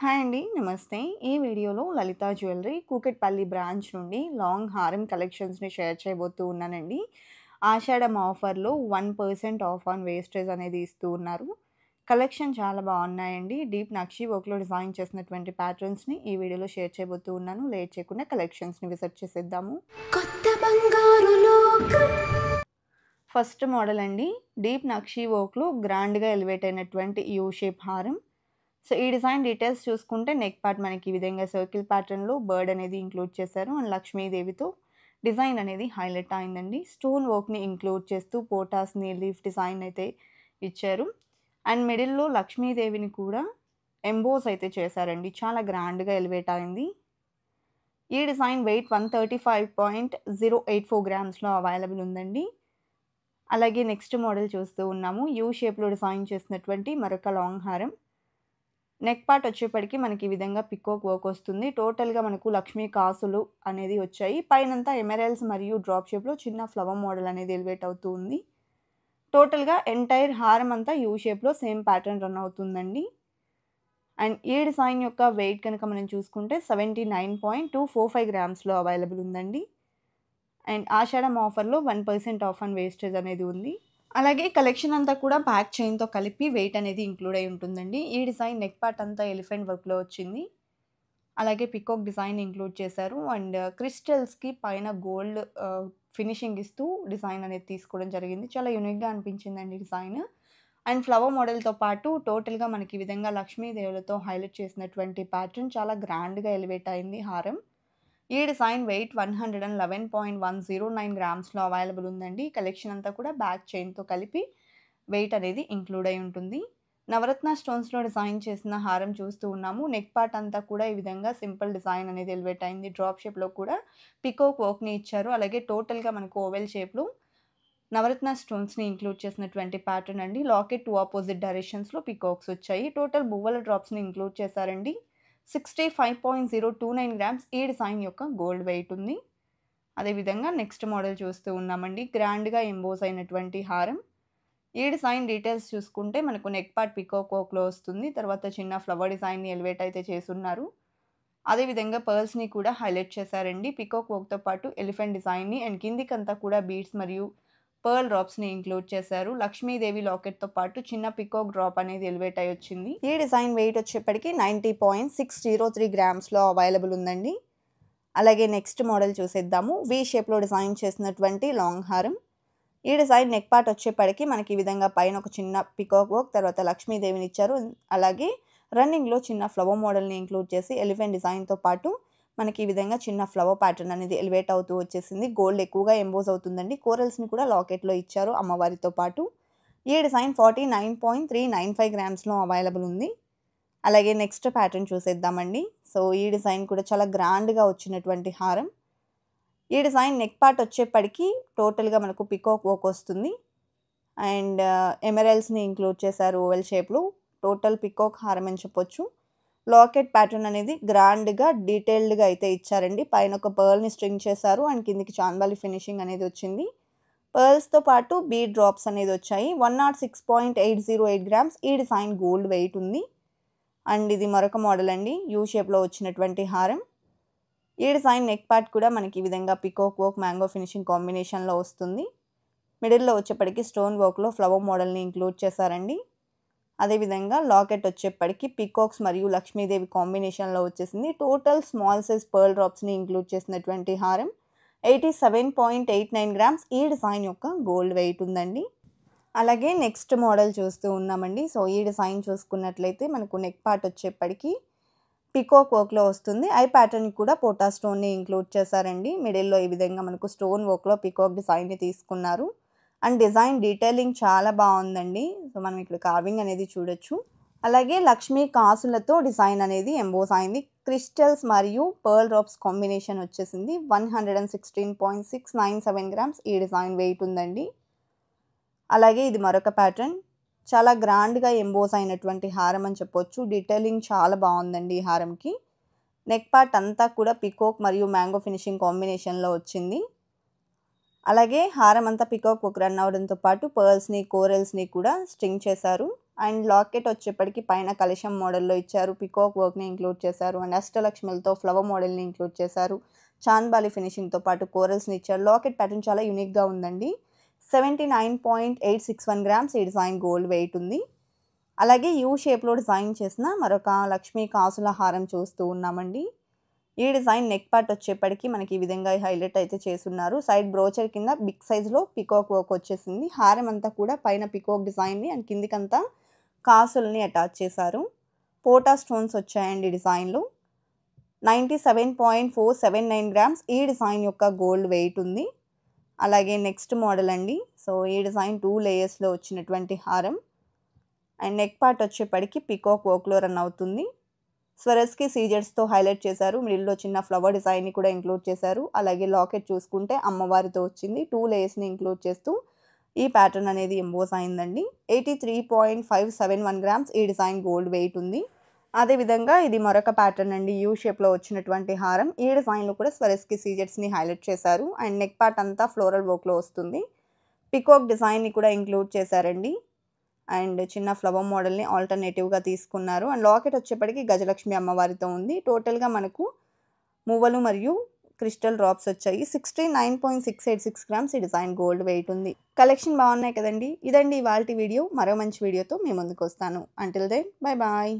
hi అండి నమస్తే ఈ వీడియోలో లలిత జ్యువెలరీ కూకట్పల్లి బ్రాంచ్ నుండి లాంగ్ హారం కలెక్షన్స్ని షేర్ చేయబోతూ ఉన్నానండి ఆషాఢం ఆఫర్లో one percent off on wastage అనేది ఇస్తూ ఉన్నారు కలెక్షన్ చాలా బాగున్నాయండి డీప్ నక్షి వర్క్లో డిజైన్ చేసినటువంటి ప్యాటర్న్స్ని ఈ వీడియోలో షేర్ చేయబోతూ ఉన్నాను లేట్ చేయకుండా కలెక్షన్స్ని విజిట్ చేసేద్దాము కొత్త ఫస్ట్ మోడల్ అండి డీప్ నక్షి వర్క్లో గ్రాండ్గా ఎలివేట్ అయినటువంటి యూ షేప్ హారం సో ఈ డిజైన్ డీటెయిల్స్ చూసుకుంటే నెక్ పార్ట్ మనకి ఈ విధంగా సర్కిల్ ప్యాటర్న్లో బర్డ్ అనేది ఇంక్లూడ్ చేశారు అండ్ లక్ష్మీదేవితో డిజైన్ అనేది హైలైట్ అయిందండి స్టోన్ వర్క్ని ఇంక్లూడ్ చేస్తూ పోటాస్ని లీఫ్ డిజైన్ అయితే ఇచ్చారు అండ్ మిడిల్లో లక్ష్మీదేవిని కూడా ఎంబోస్ అయితే చేశారండి చాలా గ్రాండ్గా ఎలివేట్ అయింది ఈ design weight one thirty five point zero eight four గ్రామ్స్లో అవైలబుల్ ఉందండి అలాగే నెక్స్ట్ మోడల్ చూస్తూ ఉన్నాము యూ షేప్లో డిజైన్ చేసినటువంటి మరొక లాంగ్ హారం నెక్ పార్ట్ వచ్చేప్పటికి మనకి ఈ విధంగా పికోక్ వర్క్ వస్తుంది టోటల్గా మనకు లక్ష్మీ కాసులు అనేది వచ్చాయి పైనంతా ఎమెరల్స్ మరియు డ్రాప్ షేప్లో చిన్న ఫ్లవర్ మోడల్ అనేది ఎలివేట్ అవుతూ ఉంది టోటల్గా ఎంటైర్ హారం అంతా యూ షేప్లో సేమ్ ప్యాటర్న్ రన్ అవుతుందండి అండ్ ఈ డిజైన్ యొక్క వెయిట్ కనుక మనం చూసుకుంటే seventy nine point two four five గ్రామ్స్లో అవైలబుల్ ఉందండి అండ్ ఆషాఢం ఆఫర్లో one percent off and wastage అనేది ఉంది అలాగే కలెక్షన్ అంతా కూడా ప్యాక్ చైన్తో కలిపి వెయిట్ అనేది ఇంక్లూడ్ అయి ఉంటుందండి ఈ డిజైన్ నెక్ పార్ట్ అంతా ఎలిఫెంట్ వర్క్లో వచ్చింది అలాగే పికోక్ డిజైన్ ఇంక్లూడ్ చేశారు అండ్ క్రిస్టల్స్కి పైన గోల్డ్ ఫినిషింగ్ ఇస్తూ డిజైన్ అనేది తీసుకోవడం జరిగింది చాలా యూనిక్గా అనిపించింది అండి డిజైన్ అండ్ ఫ్లవర్ మోడల్తో పాటు టోటల్గా మనకి ఈ విధంగా లక్ష్మీదేవులతో హైలైట్ చేసినటువంటి ప్యాటర్న్ చాలా గ్రాండ్గా ఎలివేట్ అయింది హారం ఈ design weight one hundred and eleven point one zero nine గ్రామ్స్లో అవైలబుల్ ఉందండి కలెక్షన్ అంతా కూడా బ్యాక్ చైన్తో కలిపి వెయిట్ అనేది ఇంక్లూడ్ అయి ఉంటుంది నవరత్న స్టోన్స్లో డిజైన్ చేసిన హారం చూస్తూ ఉన్నాము నెక్ పార్ట్ అంతా కూడా ఈ విధంగా సింపుల్ డిజైన్ అనేది ఎలివేట్ అయింది డ్రాప్ షేప్లో కూడా పికోక్ వర్క్ని ఇచ్చారు అలాగే టోటల్గా మనకు ఓవెల్ షేప్లో నవరత్న స్టోన్స్ని ఇంక్లూడ్ చేసినటువంటి ప్యాటర్న్ అండి లాకెట్ టూ ఆపోజిట్ డైరెక్షన్స్లో పికాక్స్ వచ్చాయి టోటల్ బువ్వల డ్రాప్స్ని ఇంక్లూడ్ చేశారండి sixty five point zero two nine grams ఈ డిజైన్ యొక్క గోల్డ్ వెయిట్ ఉంది అదేవిధంగా నెక్స్ట్ మోడల్ చూస్తూ ఉన్నామండి గ్రాండ్గా ఎంబోస్ అయినటువంటి హారం ఈ డిజైన్ డీటెయిల్స్ చూసుకుంటే మనకు నెక్ పార్ట్ పికోకోక్లో వస్తుంది తర్వాత చిన్న ఫ్లవర్ డిజైన్ని ఎలివేట్ అయితే చేసున్నారు అదేవిధంగా పర్ల్స్ని కూడా హైలైట్ చేశారండి పికోక్ వర్క్తో పాటు ఎలిఫెంట్ డిజైన్ని అండ్ కిందికంతా కూడా బీడ్స్ మరియు పర్ల్ డ్రాప్స్ని ఇంక్లూడ్ చేశారు లక్ష్మీదేవి లాకెట్తో పాటు చిన్న పికోక్ డ్రాప్ అనేది ఎలివేట్ అయి వచ్చింది ఈ డిజైన్ వెయిట్ వచ్చేప్పటికి ninety point six zero three గ్రామ్స్లో అవైలబుల్ ఉందండి అలాగే నెక్స్ట్ మోడల్ చూసేద్దాము షేప్ షేప్లో డిజైన్ చేసినటువంటి లాంగ్ హారం ఈ డిజైన్ నెక్ పార్ట్ వచ్చేప్పటికి మనకి ఈ విధంగా పైన ఒక చిన్న పికాక్ వర్క్ తర్వాత లక్ష్మీదేవిని ఇచ్చారు అలాగే రన్నింగ్లో చిన్న ఫ్లవర్ మోడల్ని ఇంక్లూడ్ చేసి ఎలిఫెంట్ డిజైన్తో పాటు మనకి ఈ విధంగా చిన్న ఫ్లవర్ ప్యాటర్న్ అనేది ఎలివేట్ అవుతూ వచ్చేసింది గోల్డ్ ఎక్కువగా ఎంబోజ్ అవుతుందండి కోరల్స్ని కూడా లాకెట్లో ఇచ్చారు అమ్మవారితో పాటు ఈ design forty nine point three nine five గ్రామ్స్లో అవైలబుల్ ఉంది అలాగే నెక్స్ట్ ప్యాటర్న్ చూసేద్దామండి సో ఈ డిజైన్ కూడా చాలా గ్రాండ్గా వచ్చినటువంటి హారం ఈ డిజైన్ నెక్ పార్ట్ వచ్చేప్పటికి టోటల్గా మనకు పికోక్ వర్క్ వస్తుంది అండ్ ఎమెరల్స్ని ఇంక్లూడ్ చేశారు ఓవెల్ షేప్లో టోటల్ పికోక్ హారం అని చెప్పొచ్చు లాకెట్ ప్యాటర్న్ అనేది గ్రాండ్గా డీటెయిల్డ్గా అయితే ఇచ్చారండి పైన ఒక పర్ల్ని స్ట్రింగ్ చేశారు అండ్ కిందికి చాందాలి ఫినిషింగ్ అనేది వచ్చింది పర్ల్స్తో పాటు బీ డ్రాప్స్ అనేది వచ్చాయి one nought six point eight zero eight grams ఈ డిజైన్ గోల్డ్ వెయిట్ ఉంది అండ్ ఇది మరొక మోడల్ అండి యూ షేప్లో వచ్చినటువంటి హారం ఈ డిజైన్ నెక్ పార్ట్ కూడా మనకి ఈ విధంగా పికోక్ వర్క్ మ్యాంగో ఫినిషింగ్ కాంబినేషన్లో వస్తుంది మిడిల్లో వచ్చేప్పటికి స్టోన్ వర్క్లో ఫ్లవర్ మోడల్ని ఇంక్లూడ్ చేశారండి అదేవిధంగా లాకెట్ వచ్చేప్పటికి పికాక్స్ మరియు లక్ష్మీదేవి కాంబినేషన్లో వచ్చేసింది టోటల్ స్మాల్ సైజ్ పర్ల్ డ్రాప్స్ని ఇంక్లూడ్ చేసినటువంటి హారం eighty seven point eight nine grams ఈ డిజైన్ యొక్క గోల్డ్ వెయిట్ ఉందండి అలాగే నెక్స్ట్ మోడల్ చూస్తూ ఉన్నామండి సో ఈ డిజైన్ చూసుకున్నట్లయితే మనకు నెక్ పార్ట్ వచ్చేప్పటికి పికాక్ వర్క్లో వస్తుంది ఐ ప్యాటర్న్ కూడా పోటా స్టోన్ని ఇంక్లూడ్ చేశారండి మిడిల్లో ఈ విధంగా మనకు స్టోన్ వర్క్లో పికాక్ డిజైన్ని తీసుకున్నారు అండ్ డిజైన్ డీటెయిలింగ్ చాలా బాగుందండి సో మనం ఇక్కడ కార్వింగ్ అనేది చూడొచ్చు అలాగే లక్ష్మీ కాసులతో డిజైన్ అనేది ఎంబోస్ అయింది క్రిస్టల్స్ మరియు పర్ల్ డ్రాప్స్ కాంబినేషన్ వచ్చేసింది one hundred and sixteen point six nine seven grams ఈ డిజైన్ వెయిట్ ఉందండి అలాగే ఇది మరొక ప్యాటర్న్ చాలా గ్రాండ్గా ఎంబోస్ అయినటువంటి హారం అని చెప్పొచ్చు డీటెయిలింగ్ చాలా బాగుందండి ఈ హారంకి నెక్ పార్ట్ అంతా కూడా పికోక్ మరియు మ్యాంగో ఫినిషింగ్ కాంబినేషన్లో వచ్చింది అలాగే హారం అంతా పికాక్ ఒక రన్ అవడంతో పాటు పర్ల్స్ని కోరల్స్ని కూడా స్ట్రింగ్ చేశారు అండ్ లాకెట్ వచ్చేప్పటికి పైన కలిషం మోడల్లో ఇచ్చారు పికాక్ వర్క్ని ఇంక్లూడ్ చేశారు అండ్ అష్టలక్ష్మిలతో ఫ్లవర్ మోడల్ని ఇంక్లూడ్ చేశారు చాన్బాలి ఫినిషింగ్తో పాటు కోరల్స్ని ఇచ్చారు లాకెట్ ప్యాటర్న్ చాలా యూనిక్గా ఉందండి seventy nine point eight six one grams ఈ డిజైన్ గోల్డ్ వెయిట్ ఉంది అలాగే యూ షేప్లో డిజైన్ చేసిన మరొక లక్ష్మీ కాసుల హారం చూస్తూ ఉన్నామండి ఈ డిజైన్ నెక్ పార్ట్ వచ్చేప్పటికి మనకి ఈ విధంగా హైలైట్ అయితే చేస్తున్నారు సైడ్ బ్రోచర్ కింద బిగ్ సైజ్లో పికాక్ వర్క్ వచ్చేసింది హారం అంతా కూడా పైన పికాక్ డిజైన్ని అండ్ కిందికంతా కాసుల్ని అటాచ్ చేశారు పోటా స్టోన్స్ వచ్చాయండి డిజైన్లో ninety seven point four seven nine grams ఈ డిజైన్ యొక్క గోల్డ్ వెయిట్ ఉంది అలాగే నెక్స్ట్ మోడల్ అండి సో ఈ డిజైన్ టూ లేయర్స్లో వచ్చినటువంటి హారం అండ్ నెక్ పార్ట్ వచ్చేప్పటికి పికాక్ వర్క్లో రన్ అవుతుంది స్వరస్కి సీజర్స్తో హైలైట్ చేశారు మిడిల్లో చిన్న ఫ్లవర్ డిజైన్ని కూడా ఇంక్లూడ్ చేశారు అలాగే లాకెట్ చూసుకుంటే అమ్మవారితో వచ్చింది టూ లేయర్స్ని ఇంక్లూడ్ చేస్తూ ఈ ప్యాటర్న్ అనేది ఎంబోస్ అయిందండి eighty three point five seven one grams ఈ డిజైన్ గోల్డ్ వెయిట్ ఉంది అదేవిధంగా ఇది మరొక ప్యాటర్న్ అండి యూ షేప్లో వచ్చినటువంటి హారం ఈ డిజైన్లో కూడా స్వరస్కి సీజర్స్ని హైలైట్ చేశారు అండ్ నెక్ పార్ట్ అంతా ఫ్లోరల్ వర్క్లో వస్తుంది పికాక్ డిజైన్ని కూడా ఇంక్లూడ్ చేశారండి అండ్ చిన్న ఫ్లవర్ మోడల్ని ఆల్టర్నేటివ్గా తీసుకున్నారు అండ్ లాకెట్ వచ్చేప్పటికి గజలక్ష్మి అమ్మవారితో ఉంది టోటల్గా మనకు మువ్వలు మరియు క్రిస్టల్ డ్రాప్స్ వచ్చాయి sixty nine point six eight six grams ఈ డిజైన్ గోల్డ్ వెయిట్ ఉంది కలెక్షన్ బాగున్నాయి కదండి ఇదండి ఇవాళ వీడియో మరో మంచి వీడియోతో మీ ముందుకు వస్తాను అంటిల్ దెన్ బాయ్ బాయ్